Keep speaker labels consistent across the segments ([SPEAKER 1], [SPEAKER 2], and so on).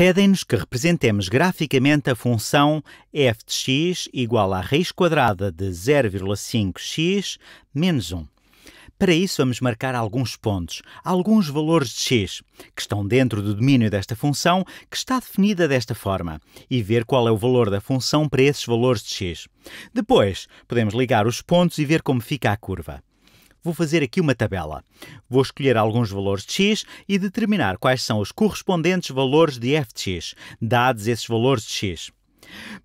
[SPEAKER 1] pedem-nos que representemos graficamente a função f de x igual à raiz quadrada de 0,5x menos 1. Para isso, vamos marcar alguns pontos, alguns valores de x, que estão dentro do domínio desta função, que está definida desta forma, e ver qual é o valor da função para esses valores de x. Depois, podemos ligar os pontos e ver como fica a curva vou fazer aqui uma tabela. Vou escolher alguns valores de x e determinar quais são os correspondentes valores de f de x, dados esses valores de x.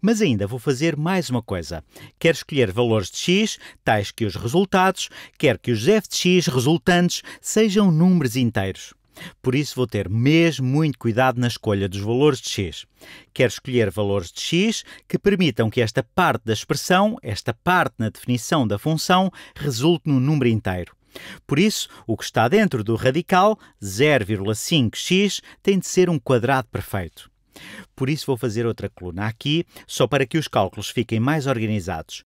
[SPEAKER 1] Mas ainda vou fazer mais uma coisa. Quero escolher valores de x, tais que os resultados, quero que os f de x resultantes sejam números inteiros. Por isso vou ter mesmo muito cuidado na escolha dos valores de x. Quero escolher valores de x que permitam que esta parte da expressão, esta parte na definição da função, resulte num número inteiro. Por isso, o que está dentro do radical 0,5x tem de ser um quadrado perfeito. Por isso vou fazer outra coluna aqui, só para que os cálculos fiquem mais organizados.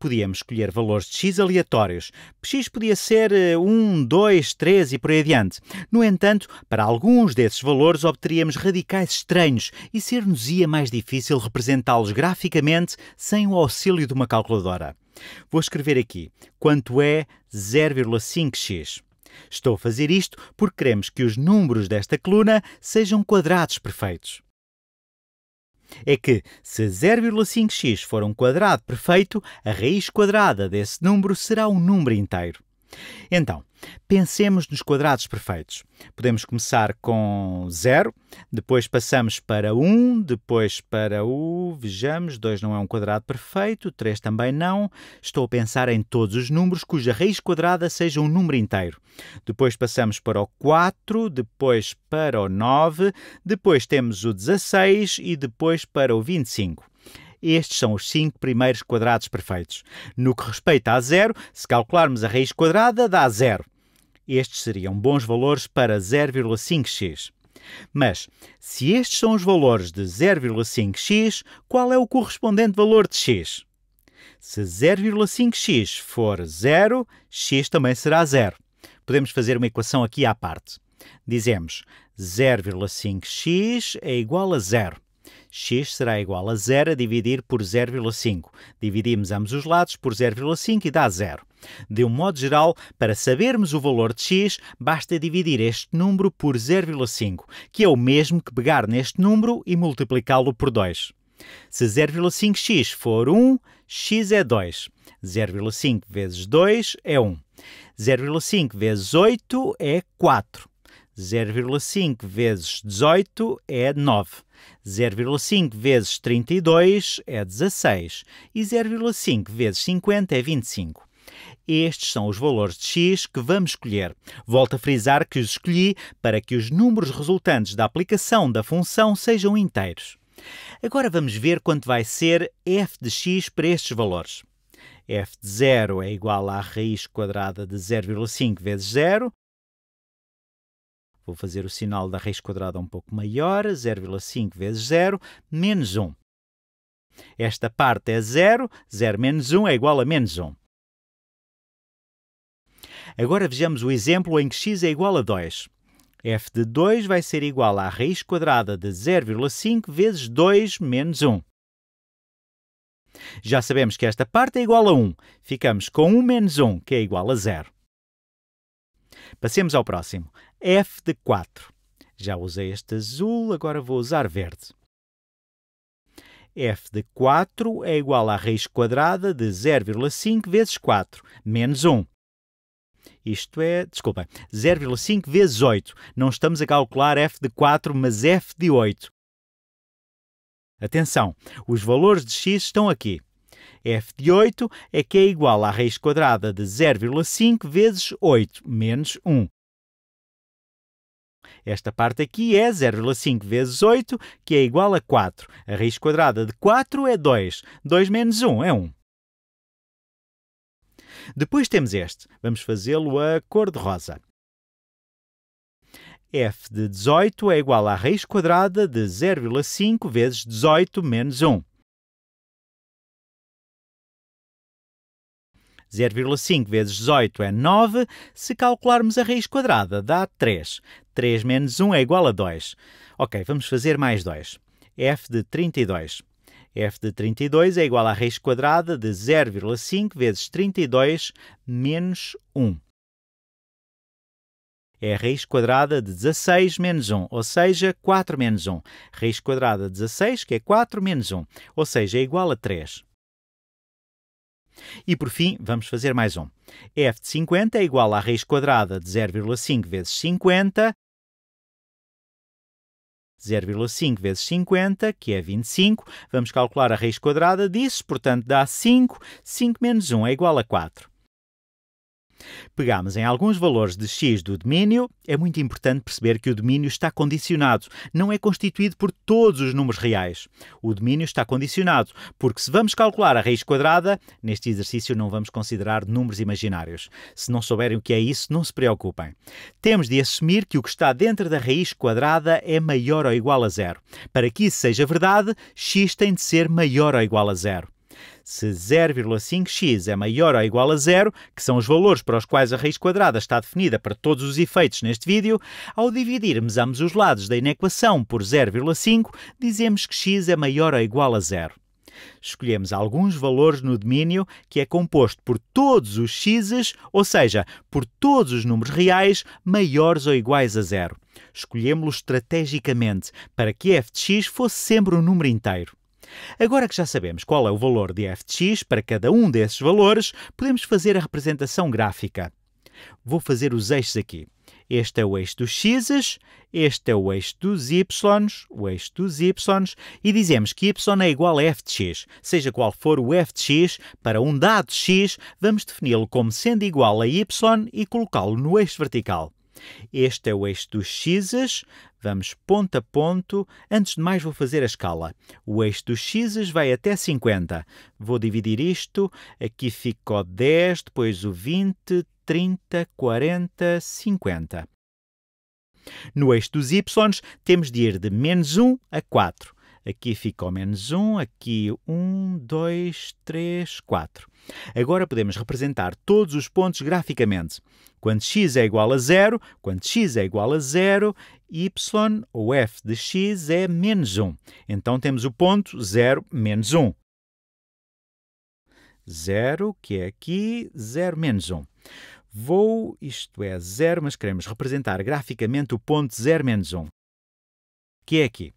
[SPEAKER 1] podíamos escolher valores de x aleatórios. x podia ser 1, 2, 3 e por aí adiante. No entanto, para alguns desses valores obteríamos radicais estranhos e ser-nos-ia mais difícil representá-los graficamente sem o auxílio de uma calculadora. Vou escrever aqui quanto é 0,5x. Estou a fazer isto porque queremos que os números desta coluna sejam quadrados perfeitos é que, se 0,5x for um quadrado perfeito, a raiz quadrada desse número será um número inteiro. Então, Pensemos nos quadrados perfeitos. Podemos começar com 0, depois passamos para 1, um, depois para o. Vejamos, 2 não é um quadrado perfeito, 3 também não. Estou a pensar em todos os números cuja raiz quadrada seja um número inteiro. Depois passamos para o 4, depois para o 9, depois temos o 16 e depois para o 25. Estes são os cinco primeiros quadrados perfeitos. No que respeita a zero, se calcularmos a raiz quadrada, dá zero estes seriam bons valores para 0,5x. Mas, se estes são os valores de 0,5x, qual é o correspondente valor de x? Se 0,5x for 0, x também será 0. Podemos fazer uma equação aqui à parte. Dizemos 0,5x é igual a 0 x será igual a 0 a dividir por 0,5. Dividimos ambos os lados por 0,5 e dá 0. De um modo geral, para sabermos o valor de x, basta dividir este número por 0,5, que é o mesmo que pegar neste número e multiplicá-lo por 2. Se 0,5x for 1, x é 2. 0,5 vezes 2 é 1. 0,5 vezes 8 é 4. 0,5 vezes 18 é 9. 0,5 vezes 32 é 16. E 0,5 vezes 50 é 25. Estes são os valores de x que vamos escolher. Volto a frisar que os escolhi para que os números resultantes da aplicação da função sejam inteiros. Agora vamos ver quanto vai ser f de x para estes valores. f de 0 é igual à raiz quadrada de 0,5 vezes 0. Vou fazer o sinal da raiz quadrada um pouco maior, 0,5 vezes 0, menos 1. Esta parte é 0, 0 menos 1 é igual a menos 1. Agora vejamos o exemplo em que x é igual a 2. f de 2 vai ser igual à raiz quadrada de 0,5 vezes 2 menos 1. Já sabemos que esta parte é igual a 1. Ficamos com 1 menos 1, que é igual a 0. Passemos ao próximo. f de 4. Já usei este azul, agora vou usar verde. f de 4 é igual à raiz quadrada de 0,5 vezes 4, menos 1. Isto é, desculpem, 0,5 vezes 8. Não estamos a calcular f de 4, mas f de 8. Atenção, os valores de x estão aqui. f de 8 é que é igual à raiz quadrada de 0,5 vezes 8, menos 1. Esta parte aqui é 0,5 vezes 8, que é igual a 4. A raiz quadrada de 4 é 2. 2 menos 1 é 1. Depois temos este. Vamos fazê-lo a cor de rosa. f de 18 é igual à raiz quadrada de 0,5 vezes 18 menos 1. 0,5 vezes 18 é 9. Se calcularmos a raiz quadrada, dá 3. 3 menos 1 é igual a 2. Ok, vamos fazer mais 2. f de 32 f de 32 é igual à raiz quadrada de 0,5 vezes 32 menos 1. É a raiz quadrada de 16 menos 1, ou seja, 4 menos 1. Raiz quadrada de 16, que é 4 menos 1, ou seja, é igual a 3. E por fim, vamos fazer mais um. f de 50 é igual à raiz quadrada de 0,5 vezes 50, 0,5 vezes 50, que é 25. Vamos calcular a raiz quadrada disso, portanto dá 5. 5 menos 1 é igual a 4. Pegamos em alguns valores de x do domínio, é muito importante perceber que o domínio está condicionado, não é constituído por todos os números reais. O domínio está condicionado, porque se vamos calcular a raiz quadrada, neste exercício não vamos considerar números imaginários. Se não souberem o que é isso, não se preocupem. Temos de assumir que o que está dentro da raiz quadrada é maior ou igual a zero. Para que isso seja verdade, x tem de ser maior ou igual a zero. Se 0,5x é maior ou igual a zero, que são os valores para os quais a raiz quadrada está definida para todos os efeitos neste vídeo, ao dividirmos ambos os lados da inequação por 0,5, dizemos que x é maior ou igual a zero. Escolhemos alguns valores no domínio que é composto por todos os x's, ou seja, por todos os números reais maiores ou iguais a zero. escolhemos los estrategicamente para que f de x fosse sempre um número inteiro. Agora que já sabemos qual é o valor de f de x para cada um desses valores, podemos fazer a representação gráfica. Vou fazer os eixos aqui. Este é o eixo dos x, este é o eixo dos y, o eixo dos y, e dizemos que y é igual a f de x. Seja qual for o f de x, para um dado x, vamos defini-lo como sendo igual a y e colocá-lo no eixo vertical. Este é o eixo dos x's, vamos ponto a ponto. Antes de mais, vou fazer a escala. O eixo dos x's vai até 50. Vou dividir isto, aqui ficou 10, depois o 20, 30, 40, 50. No eixo dos y's, temos de ir de menos 1 a 4. Aqui ficou menos 1, aqui 1, 2, 3, 4. Agora podemos representar todos os pontos graficamente. Quando x é igual a zero, quando x é igual a zero, y ou f de x é menos 1. Então temos o ponto 0, menos 1. 0, que é aqui, 0 menos 1. Vou, isto é 0, mas queremos representar graficamente o ponto 0 menos 1, que é aqui.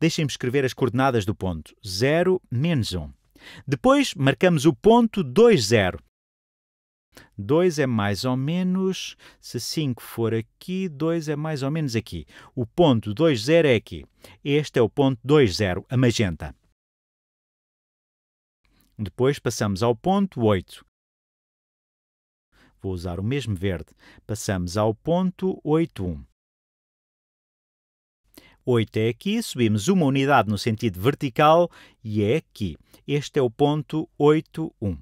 [SPEAKER 1] Deixem-me escrever as coordenadas do ponto: 0 menos 1. Depois marcamos o ponto 2, 0. 2 é mais ou menos, se 5 for aqui, 2 é mais ou menos aqui. O ponto 2, 0 é aqui. Este é o ponto 2, 0, a magenta. Depois passamos ao ponto 8. Vou usar o mesmo verde. Passamos ao ponto 8, 1. 8 é aqui, subimos uma unidade no sentido vertical e é aqui. Este é o ponto 81.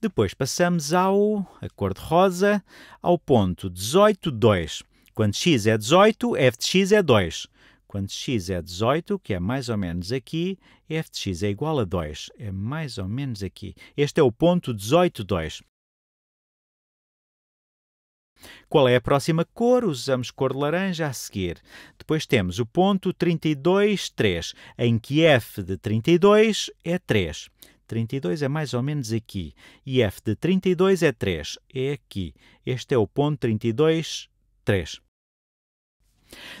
[SPEAKER 1] Depois passamos ao, a cor de rosa, ao ponto 18,2. Quando x é 18, f de x é 2. Quando x é 18, que é mais ou menos aqui, f de x é igual a 2. É mais ou menos aqui. Este é o ponto 18,2. Qual é a próxima cor? Usamos cor de laranja a seguir. Depois temos o ponto 32, 3, em que f de 32 é 3. 32 é mais ou menos aqui. E f de 32 é 3. É aqui. Este é o ponto 32, 3.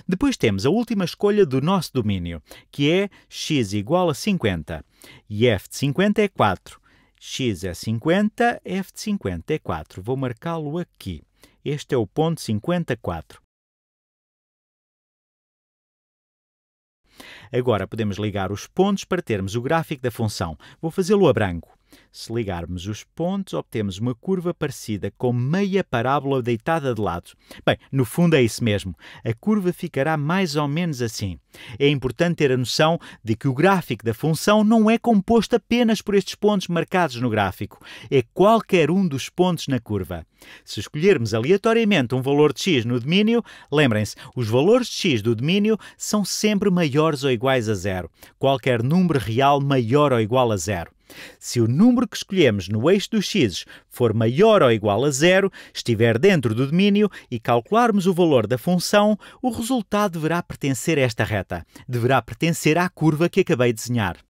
[SPEAKER 1] Depois temos a última escolha do nosso domínio, que é x igual a 50. E f de 50 é 4 x é 50, f de 50 é 4. Vou marcá-lo aqui. Este é o ponto 54. Agora podemos ligar os pontos para termos o gráfico da função. Vou fazê-lo a branco. Se ligarmos os pontos, obtemos uma curva parecida com meia parábola deitada de lado. Bem, no fundo é isso mesmo. A curva ficará mais ou menos assim. É importante ter a noção de que o gráfico da função não é composto apenas por estes pontos marcados no gráfico. É qualquer um dos pontos na curva. Se escolhermos aleatoriamente um valor de x no domínio, lembrem-se, os valores de x do domínio são sempre maiores ou iguais a zero. Qualquer número real maior ou igual a zero. Se o número que escolhemos no eixo dos x for maior ou igual a zero, estiver dentro do domínio e calcularmos o valor da função, o resultado deverá pertencer a esta reta, deverá pertencer à curva que acabei de desenhar.